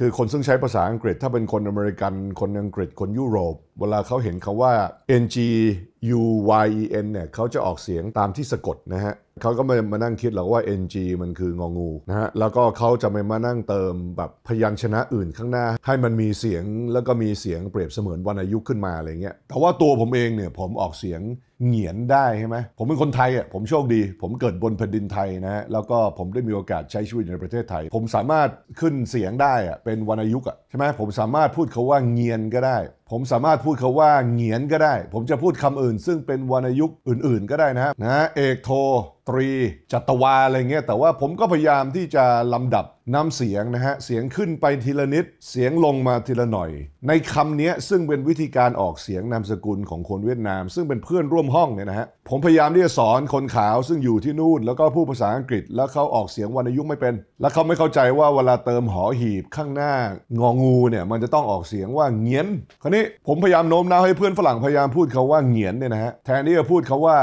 คือคนซึ่งใช้ภาษาอังกฤษถ้าเป็นคนอเมริกันคนอังกฤษคนยุโรป เวลาเขาเห็นคาว่า NG U Y E N เนี่ยเขาจะออกเสียงตามที่สะกดนะฮะเขาก็ไม่มานั่งคิดหรอกว่า N G มันคืององูนะฮะ แล้วก็เขาจะไม่มานั่งเติมแบบพยัญชนะอื่นข้างหน้า ให้มันมีเสียงแล้วก็มีเสียงเปรียบเสมือนวรรณยุก์ขึ้นมาอะไรเงี้ย แต่ว่าตัวผมเองเนี่ยผมออกเสียงเหงียนได้ใช่ไหมผมเป็นคนไทยอ่ะผมโชคดี ผมเกิดบนแผ่นดินไทยนะฮะ แล้วก็ผมได้มีโอกาสใช้ชีวิตในประเทศไทย ผมสามารถขึ้นเสียงได้อ่ะเป็นวรรณยุก์อ่ะใช่ไหมผมสามารถพูดเขาว่าเงียนก็ได้ผมสามารถพูดคาว่าเหงียนก็ได้ ผมจะพูดคำอื่น ซึ่งเป็นวรรณยุกต์อื่นๆ ก็ได้นะฮะนะเอกโทตรีจัตวาอะไรเงี้ย แต่ว่าผมก็พยายามที่จะลำดับน้ำเสียงนะฮะ เสียงขึ้นไปทีละนิด เสียงลงมาทีละหน่อย ในคำนี้ซึ่งเป็นวิธีการออกเสียงนามสกุลของคนเวียดนาม ซึ่งเป็นเพื่อนร่วมห้องเนี่ยนะฮะผมพยายามที่จะสอนคนขาวซึ่งอยู่ที่นู่นแล้วก็พูดภาษาอังกฤษแล้วเขาออกเสียงวรรณยุกต์ไม่เป็น แล้วเขาไม่เข้าใจว่าเวลาเติมหอหีบข้างหน้างองูเนี่ยมันจะต้องออกเสียงว่าเงียนคราวนี้ผมพยายามโน้มน้าวให้เพื่อนฝรั่งพยายามพูดเขาว่าเงียนเนี่ยนะฮะแทนที่จะพูดเขาว่า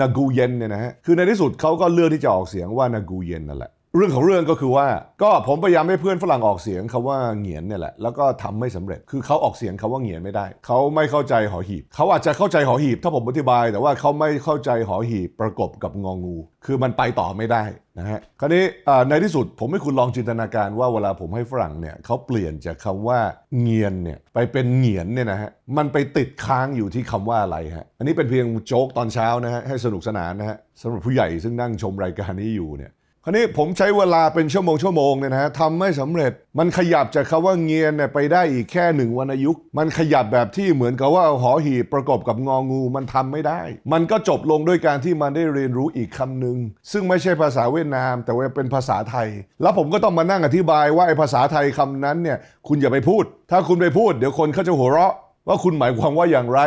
นากูเย็นเนี่ยนะฮะคือในที่สุดเขาก็เลือกที่จะออกเสียงว่านากูเย็นนั่นแหละเรื่องของเรื่องก็คือว่าก็ผมพยายามให้เพื่อนฝรั่งออกเสียงคำว่าเหงียนเนี่ยแหละแล้วก็ทำไม่สำเร็จคือเขาออกเสียงคำว่าเหงียนไม่ได้เขาไม่เข้าใจหอหีบเขาอาจจะเข้าใจหอหีบ ถ้าผมอธิบายแต่ว่าเขาไม่เข้าใจหอหีบประกบกับงองู คือมันไปต่อไม่ได้นะฮะคราวนี้ในที่สุดผมให้คุณลองจินตนาการว่าเวลาผมให้ฝรั่งเนี่ยเขาเปลี่ยนจากคาว่าเงียนเนี่ยไปเป็นเหงียนเนี่ยนะฮะมันไปติดค้างอยู่ที่คำว่าอะไรฮะอันนี้เป็นเพียงโจ๊กตอนเช้านะฮะให้สนุกสนานนะฮะสำหรับผู้ใหญ่ซึ่งนั่งชมรายการนี้อยู่เนี่ยคราวนี้ผมใช้เวลาเป็นชั่วโมงชั่วโมงเนี่ยนะฮะทำไม่สำเร็จ มันขยับจากคาว่าเงียนเนี่ยไปได้อีกแค่หนึ่งวรรณยุกมันขยับแบบที่เหมือนกับว่าหอหีบประกอบกับงองูมันทำไม่ได้ มันก็จบลงด้วยการที่มันได้เรียนรู้อีกคำนึง ซึ่งไม่ใช่ภาษาเวียดนาม แต่ว่าเป็นภาษาไทย แล้วผมก็ต้องมานั่งอธิบายว่า ไอ้ภาษาไทยคำนั้นเนี่ยคุณอย่าไปพูด ถ้าคุณไปพูดเดี๋ยวคนเขาจะหัวเราะว่าคุณหมายความว่าอย่างไร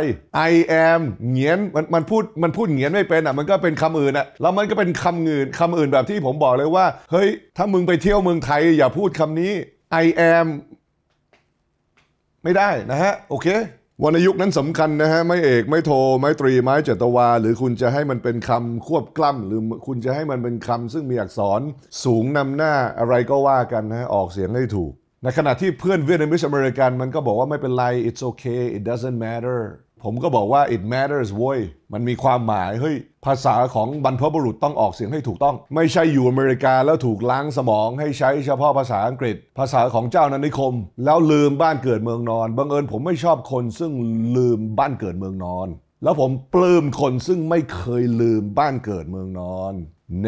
I am เงียนมันมันพูดมันพูดเงียนไม่เป็นอ่ะ มันก็เป็นคำอื่นอ่ะแล้วมันก็เป็นคำอื่นคำอื่นแบบที่ผมบอกเลยว่า เฮ้ยถ้ามึงไปเที่ยวเมืองไทย อย่าพูดคำนี้ I am ไม่ได้นะฮะโอเควรรณยุกนั้นสำคัญนะฮะไม่เอกไม่โท ไม่ตรีไม้เจตวา หรือคุณจะให้มันเป็นคำควบกล้ำหรือคุณจะให้มันเป็นคำ ซึ่งมีอักษรสูงนำหน้าอะไรก็ว่ากันนะออกเสียงให้ถูกในขณะที่เพื่อนเวียดนามิสอเมริกันมันก็บอกว่าไม่เป็นไร it's okay it doesn't matter ผมก็บอกว่า it matters โว้ย มันมีความหมาย เฮ้ย ภาษาของบรรพบุรุษต้องออกเสียงให้ถูกต้อง ไม่ใช่อยู่อเมริกาแล้วถูกล้างสมองให้ใช้เฉพาะภาษาอังกฤษภาษาของเจ้านันนิคม แล้วลืมบ้านเกิดเมืองนอน บังเอิญผมไม่ชอบคนซึ่งลืมบ้านเกิดเมืองนอน แล้วผมปลื้มคนซึ่งไม่เคยลืมบ้านเกิดเมืองนอน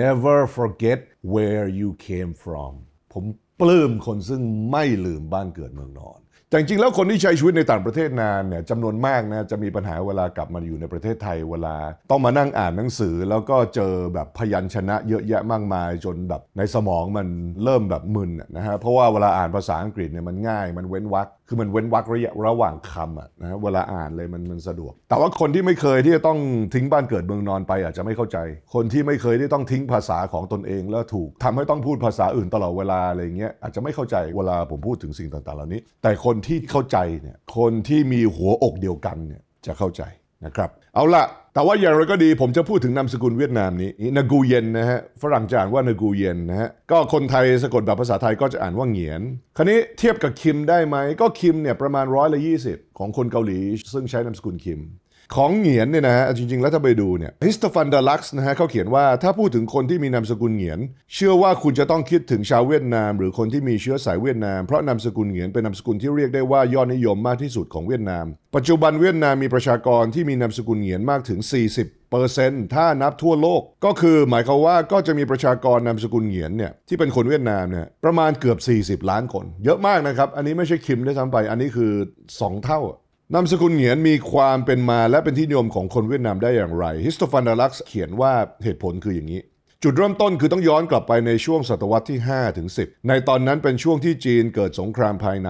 never forget where you came from ผมปลื้มคนซึ่งไม่ลืมบ้านเกิดเมืองนอนต่จริงแล้วคนที่ใช้ชีวิตในต่างประเทศนานเนี่ยจำนวนมากนะจะมีปัญหาเวลากลับมาอยู่ในประเทศไทยเวลาต้องมานั่งอ่านหนังสือแล้วก็เจอแบบพยัญชนะ เยอะแยะมากมายจนแบบในสมองมันเริ่มแบบมึนนะฮะเพราะว่าเวลาอ่านภาษาอังกฤษเนี่ยมันง่าย มันเว้นวรรคคือมันเว้นวรรคระยะระหว่างคำอะนะเวลาอ่านเลยมันมันสะดวก แต่ว่าคนที่ไม่เคยที่จะต้องทิ้งบ้านเกิดเมืองนอนไปอาจจะไม่เข้าใจ คนที่ไม่เคยที่ต้องทิ้งภาษาของตนเองแล้วถูก ทำให้ต้องพูดภาษาอื่นตลอดเวลาอะไรเงี้ยอาจจะไม่เข้าใจเวลาผมพูดถึงสิ่งต่างๆเหล่านี้ แต่คนที่เข้าใจเนี่ยคนที่มีหัวอกเดียวกันเนี่ยจะเข้าใจนะครับ เอาละแต่ว่าอย่างไรก็ดีผมจะพูดถึงนามสกุลเวียดนามนี้นากูเยนนะฮะฝรั่งจะอ่านว่านากูเยนนะฮะก็คนไทย สะกดแบบภาษาไทยก็จะอ่านว่าเหงียน ครนนี้เทียบกับคิมได้ไหมก็คิมเนี่ยประมาณร้อยละยีของคนเกาหลี ซึ่งใช้นามสกุลคิมของเหงียนเนี่ยนะฮะ จริงๆแล้วถ้าไปดูเนี่ยฮิสตฟันดาลักซ์นะฮะ เขาเขียนว่าถ้าพูดถึงคนที่มีนามสกุลเหงียน เชื่อว่าคุณจะต้องคิดถึงชาวเวียดนาม หรือคนที่มีเชื้อสายเวียดนาม เพราะนามสกุลเหงียนเป็นนามสกุลที่เรียกได้ว่ายอดนิยมมากที่สุดของเวียดนาม ปัจจุบันเวียดนามมีประชากรที่มีนามสกุลเหงียนมากถึง 40เปอร์เซ็นต์ถ้านับทั่วโลก ก็คือ หมายความว่าก็จะมีประชากรนามสกุลเหงียนเนี่ยที่เป็นคนเวียดนามเนี่ยประมาณเกือบ 40 ล้านคน เยอะมากนะครับ อันนี้ไม่ใช่คิมได้ซ้ำไป อันนี้คือ 2 เท่านามสกุลเหงียนมีความเป็นมาและเป็นที่นิยมของคนเวียดนามได้อย่างไร ฮิสโตฟันดาลักเขียนว่าเหตุผลคืออย่างนี้ จุดเริ่มต้นคือต้องย้อนกลับไปในช่วงศตวรรษที่5ถึง10 ในตอนนั้นเป็นช่วงที่จีนเกิดสงครามภายใน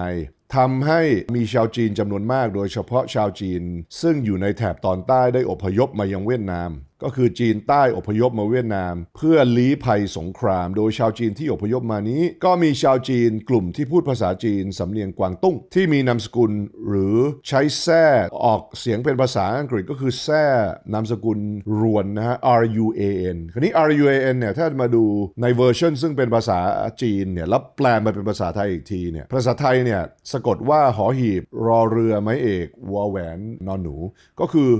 ทำให้มีชาวจีนจำนวนมากโดยเฉพาะชาวจีนซึ่งอยู่ในแถบตอนใต้ได้อพยพมายังเวียดนามก็คือจีนใต้อพยพมาเวียดนาม เพื่อลี้ภัยสงคราม โดยชาวจีนที่อพยพมานี้ ก็มีชาวจีนกลุ่มที่พูดภาษาจีน สำเนียงกวางตุ้งที่มีนามสกุลหรือใช้แท่ออกเสียงเป็นภาษาอังกฤษ ก็คือแท่นามสกุลรวนนะฮะ R U A N คราวนี้ R U A N เนี่ย ถ้ามาดูในเวอร์ชันซึ่งเป็นภาษาจีนเนี่ยแล้วแปลมาเป็นภาษาไทยอีกทีเนี่ยภาษาไทยเนี่ยสะกดว่าหอหีบรอเรือไม้เอกววแหวนนอนหนูก็คือ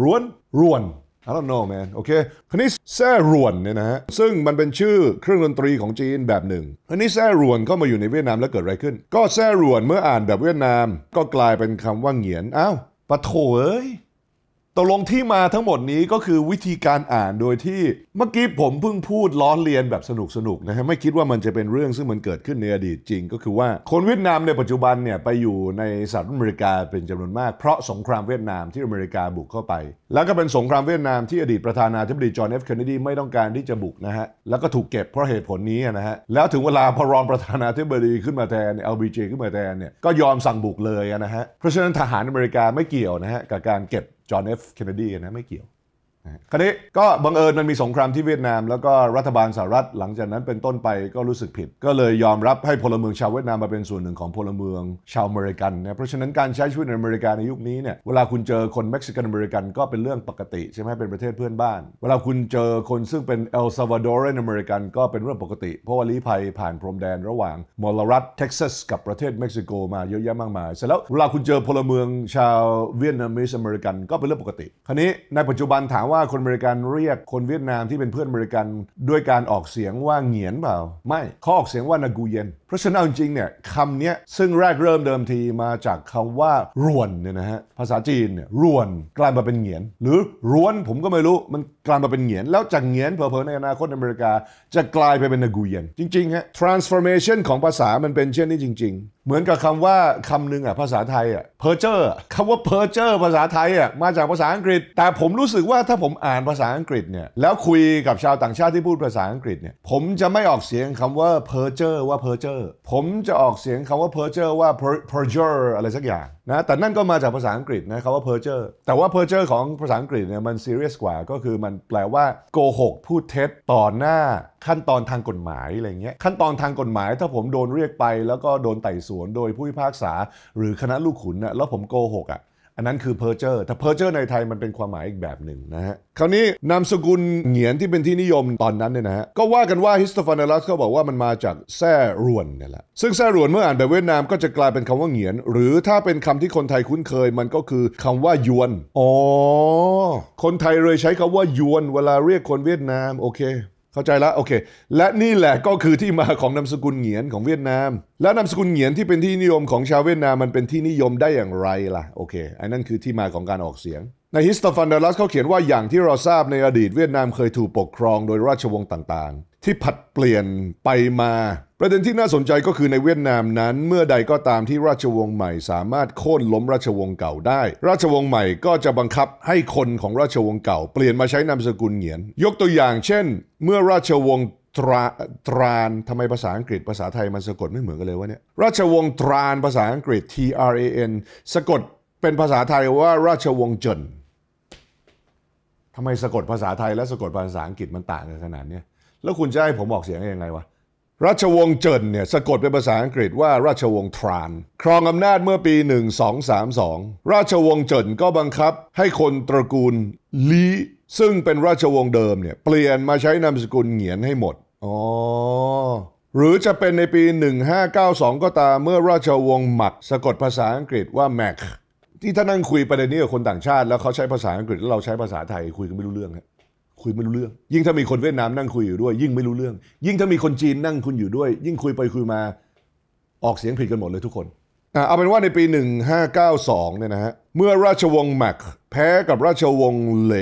รวนรวน I don't know man โอเค คันนี้แซ่รวนเนี่ยนะฮะ ซึ่งมันเป็นชื่อเครื่องดนตรีของจีนแบบหนึ่งคันนี้แซ่รวนเข้ามาอยู่ในเวียดนามแล้วเกิดอะไรขึ้น ก็แซ่รวนเมื่ออ่านแบบเวียดนาม ก็กลายเป็นคำว่าเหงียนอ้าว ปะโถเอ้ยตกลงที่มาทั้งหมดนี้ก็คือวิธีการอ่านโดยที่เมื่อกี้ผมเพิ่งพูดล้อเลียนแบบสนุกสนุกนะฮะ ไม่คิดว่ามันจะเป็นเรื่องซึ่งมันเกิดขึ้นในอดีตจริงก็คือว่าคนเวียดนามในปัจจุบันเนี่ยไปอยู่ในสหรัฐอเมริกาเป็นจำนวนมากเพราะสงครามเวียดนามที่อเมริกาบุกเข้าไป แล้วก็เป็นสงครามเวียดนามที่อดีตประธานาธิบดีจอห์นเอฟเคนเนดีไม่ต้องการที่จะบุกนะฮะแล้วก็ถูกเก็บเพราะเหตุผลนี้นะฮะแล้วถึงเวลาพอรองประธานาธิบดีขึ้นมาแทนเอลบีเจขึ้นมาแทนเนี่ยก็ยอมสั่งบุกเลยนะฮะเพราะฉะนั้นทหารอเมริกาไม่เกี่ยวนะฮะกับการเก็บจอห์นเอฟเคนเนดีนะไม่เกี่ยวคราวนี้ก็บังเอิญมันมีสงครามที่เวียดนาม แล้วก็รัฐบาลสหรัฐหลังจากนั้นเป็นต้นไปก็รู้สึกผิด ก็เลยยอมรับให้พลเมืองชาวเวียดนามมาเป็นส่วนหนึ่งของพลเมืองชาวอเมริกันนะเพราะฉะนั้นการใช้ชีวิตในอเมริกาในยุคนี้เนี่ยเวลาคุณเจอคนเม็กซิกันอเมริกันก็เป็นเรื่องปกติใช่ไหมเป็นประเทศเพื่อนบ้าน เวลาคุณเจอคนซึ่งเป็นเอลซาวาดอร์เรนอเมริกันก็เป็นเรื่องปกติเพราะว่าลี้ภัยผ่านพรมแดนระหว่างมอลรัฐเท็กซัสกับประเทศเม็กซิโกมาเยอะแยะมากมายเสร็จแล้วเวลาคุณเจอพลเมืองชาวเวียดนามิสอเมริกัน ก็เป็นเรื่องปกติ คราวนี้ในปัจจุบันถามว่าคนอเมริกันเรียกคนเวียดนามที่เป็นเพื่อนอเมริกัน ด้วยการออกเสียงว่าเหงียนเปล่า ไม่เขาออกเสียงว่านากูเย็นเพราะฉะนั้นจริงเนี่ยคำนี้ซึ่งแรกเริ่มเดิมทีมาจากคำว่ารวนเนี่ยนะฮะภาษาจีนเนี่ยรวนกลายมาเป็นเหงียน หรือร้วนผมก็ไม่รู้มันกลายมาเป็นเหงียนแล้วจากเหงียนเพอๆในอนาคตอเมริกาจะกลายไปเป็นนากูเย็นจริงๆฮะ transformation ของภาษามันเป็นเช่นนี้จริง ๆเหมือนกับคำว่าคำนึงอ่ะภาษาไทยอ่ะเพอร์เจอร์คำว่าเพอร์เจอร์ภาษาไทยอ่ะมาจากภาษาอังกฤษ แต่ผมรู้สึกว่าถ้าผมอ่านภาษาอังกฤษเนี่ยแล้วคุยกับชาวต่างชาติที่พูดภาษาอังกฤษเนี่ยผมจะไม่ออกเสียงคำว่าเพอร์เจอร์ว่าเพอร์เจอร์ผมจะออกเสียงคำว่าเพอร์เจอร์ว่าเพอร์เจอร์อะไรสักอย่างนะแต่นั่นก็มาจากภาษาอังกฤษนะคำว่าเพอร์เจอร์แต่ว่าเพอร์เจอร์ของภาษาอังกฤษเนี่ยมันซีเรียสกว่า ก็คือมันแปลว่าโกหกพูดเท็จต่อหน้าขั้นตอนทางกฎหมายอะไรเงี้ยขั้นตอนทางกฎหมาย ถ้าผมโดนเรียกไปแล้วก็โดนไต่สวนวนโดยผู้พิพากษาหรือคณะลูกขุนนะแล้วผมโกหกอ่ะ อันนั้นคือเพอร์เจอร์แต่เพอร์เจอร์ในไทยมันเป็นความหมายอีกแบบหนึ่งนะฮะคราวนี้นามสกุลเหงียนที่เป็นที่นิยมตอนนั้นเนี่ยนะฮะก็ว่ากันว่าฮิสโตฟานาลัสเขาบอกว่ามันมาจากแซ่รวนเนี่ยแหละซึ่งแซ่รวนเมื่ออ่านแบบเวียดนามก็จะกลายเป็นคำว่าเหงียน หรือถ้าเป็นคำที่คนไทยคุ้นเคยมันก็คือคำว่ายวนอ๋อคนไทยเลยใช้คำว่ายวนเวลาเรียกคนเวียดนามโอเคเข้าใจแล้วโอเค และนี่แหละก็คือที่มาของนามสกุลเหงียนของเวียดนาม และนามสกุลเหงียนที่เป็นที่นิยมของชาวเวียดนามมันเป็นที่นิยมได้อย่างไรล่ะ โอเค อันนั้นคือที่มาของการออกเสียง ในฮิสตฟันเดลัสเขาเขียนว่าอย่างที่เราทราบในอดีตเวียดนามเคยถูกปกครองโดยราชวงศ์ต่าง ๆที่ผัดเปลี่ยนไปมา ประเด็นที่น่าสนใจก็คือในเวียดนามนั้น เมื่อใดก็ตามที่ราชวงศ์ใหม่ สามารถโค่นล้มราชวงศ์เก่าได้ ราชวงศ์ใหม่ก็จะบังคับให้คนของราชวงศ์เก่าเปลี่ยนมาใช้นามสกุลเหงียน ยกตัวอย่างเช่น เมื่อราชวงศ์ตราตรานทำไมภาษา อังกฤษ ภาษาไทยมันสะกดไม่เหมือนกันเลยวะเนี่ยราชวงศ์ตรานภาษาอังกฤษ T R A N สะกดเป็นภาษาไทยว่าราชวงศ์เจินทำไมสะกดภาษาไทยและสะกดภาษาอังกฤษ มันต่างกันขนาดนี้แล้วคุณจะให้ผมออกเสียงยังไงวะ ราชวงศ์เจินเนี่ยสะกดเป็นภาษาอังกฤษว่าราชวงศ์ทราน ครองอำนาจเมื่อปี 1232 ราชวงศ์เจินก็บังคับให้คนตระกูลลีซึ่งเป็นราชวงศ์เดิมเนี่ยเปลี่ยนมาใช้นามสกุลเหงียนให้หมด อ๋อ หรือจะเป็นในปี 1592 ก็ตามเมื่อราชวงศ์หมัก สะกดภาษาอังกฤษว่าแม็กที่ท่านั่งคุยประเด็นนี้กับคนต่างชาติ แล้วเขาใช้ภาษาอังกฤษแล้วเราใช้ภาษาไทย คุยกันไม่รู้เรื่องครับคุยไม่รู้เรื่อง ยิ่งถ้ามีคนเวียดนามนั่งคุยอยู่ด้วย ยิ่งไม่รู้เรื่อง ยิ่งถ้ามีคนจีนนั่งคุยอยู่ด้วย ยิ่งคุยไปคุยมาออกเสียงผิดกันหมดเลยทุกคนเอาเป็นว่าในปี 1592เนี่ยนะฮะเมื่อราชวงศ์แม็กแพ้กับราชวงศ์เล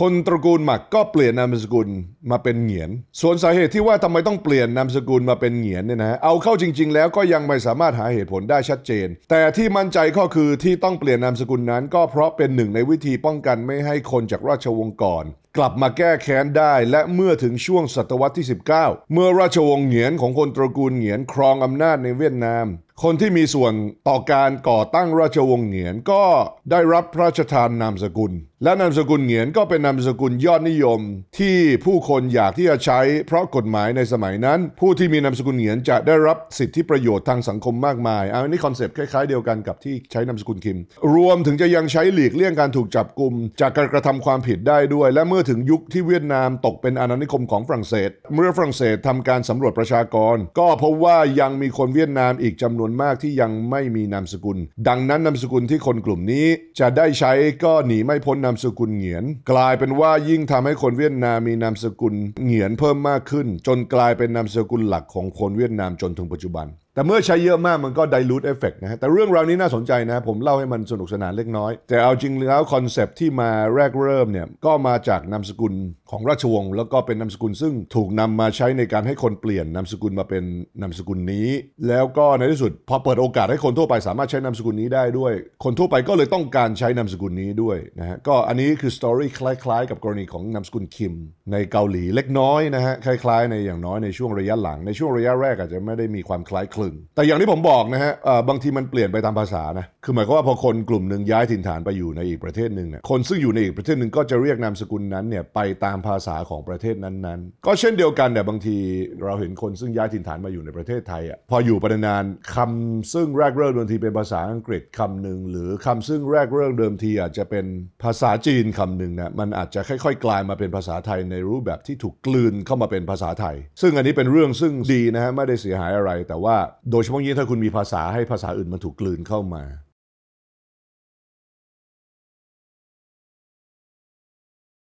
คนตระกูลแม็กก็เปลี่ยนนามสกุลมาเป็นเหงียน ส่วนสาเหตุที่ว่าทำไมต้องเปลี่ยนนามสกุลมาเป็นเหงียนเนี่ยนะ เอาเข้าจริง ๆ แล้วก็ยังไม่สามารถหาเหตุผลได้ชัดเจน แต่ที่มั่นใจก็คือที่ต้องเปลี่ยนนามสกุลนั้นก็เพราะเป็นหนึ่งในวิธีป้องกันไม่ให้คนจากราชวงศ์ก่อน กลับมาแก้แค้นได้ และเมื่อถึงช่วงศตวรรษที่19 เมื่อราชวงศ์เหงียนของคนตระกูลเหงียน ครองอำนาจในเวียดนาม คนที่มีส่วนต่อการก่อตั้งราชวงศ์เหงียนก็ได้รับพระราชทานนามสกุลและนามสกุลเหงียนก็เป็นนามสกุลยอดนิยม ที่ผู้คนอยากที่จะใช้ เพราะกฎหมายในสมัยนั้น ผู้ที่มีนามสกุลเหงียน จะได้รับสิทธิประโยชน์ทางสังคมมากมายอันนี้คอนเซปต์คล้าย ๆเดียวกันกับที่ใช้นามสกุลคิม รวมถึงจะยังใช้หลีกเลี่ยงการถูกจับกลุ่มจากการกระทำความผิดได้ด้วย และเมื่อถึงยุคที่เวียดนามตกเป็นอาณานิคมของฝรั่งเศส เมื่อฝรั่งเศสทำการสำรวจประชากร ก็พบว่ายังมีคนเวียดนามอีกจำนวนมากที่ยังไม่มีนามสกุล ดังนั้นนามสกุลที่คนกลุ่มนี้จะได้ใช้ก็หนีไม่พ้นนามามสกุลเหงียนกลายเป็นว่ายิ่งทำให้คนเวียดนามมีนามสกุลเหงียนเพิ่มมากขึ้น จนกลายเป็นนามสกุลหลักของคนเวียดนามจนถึงปัจจุบันแต่เมื่อใช้เยอะมากมันก็ดิลูทเอฟเฟกนะฮะแต่เรื่องราวนี้น่าสนใจนะ ผมเล่าให้มันสนุกสนานเล็กน้อย แต่เอาจริงแล้วคอนเซปที่มาแรกเริ่มเนี่ยก็มาจากนามสกุลของราชวงศ์แล้วก็เป็นนามสกุลซึ่งถูกนำมาใช้ในการให้คนเปลี่ยนนามสกุลมาเป็นนามสกุลนี้ แล้วก็ในที่สุดพอเปิดโอกาส ให้คนทั่วไปสามารถใช้นามสกุลนี้ได้ด้วย คนทั่วไปก็เลยต้องการใช้นามสกุลนี้ด้วยนะฮะก็อันนี้คือสตอรี่คล้ายๆกับกรณีของนามสกุลคิมในเกาหลีเล็กน้อยนะฮะคล้ายๆ ในอย่างน้อยในช่วงระยะหลังในช่วงระยะแรกอาจจะไม่ได้มีความคล้ายคลลึงแต่อย่างที่ผมบอกนะฮะบางทีมันเปลี่ยนไปตามภาษานะคือหมายความว่าพอคนกลุ่มหนึ่งย้ายถิ่นฐานไปอยู่ในอีกประเทศหนึ่งเนี่ยคนซึ่งอยู่ในอีกประเทศหนึ่งก็จะเรียกนามสกุลนั้นเนี่ยไปตามภาษาของประเทศนั้นๆก็เช่นเดียวกันเนี่ยบางทีเราเห็นคนซึ่งย้ายถิ่นฐานมาอยู่ในประเทศไทยอ่ะพออยู่ไปนานๆคำซึ่งแรกเริ่มเดิมทีเป็นภาษาอังกฤษคำหนึ่งหรือคำซึ่งแรกเริ่มเดิมทีอาจจะเป็นภาษาจีนคำหนึ่งเนี่ยมันอาจจะค่อยๆ กลายมาเป็นภาษาไทยในรูปแบบที่ถูกกลืนเข้ามาเป็นภาษาไทย ซึ่งอันนี้เป็นเรื่องซึ่งดีนะฮะไม่ได้เสียหายอะไร แต่ว่าโดยเฉพาะยิ่งถ้าคุณมีภาษาให้ภาษาอื่นมันถูกกลืนเข้ามา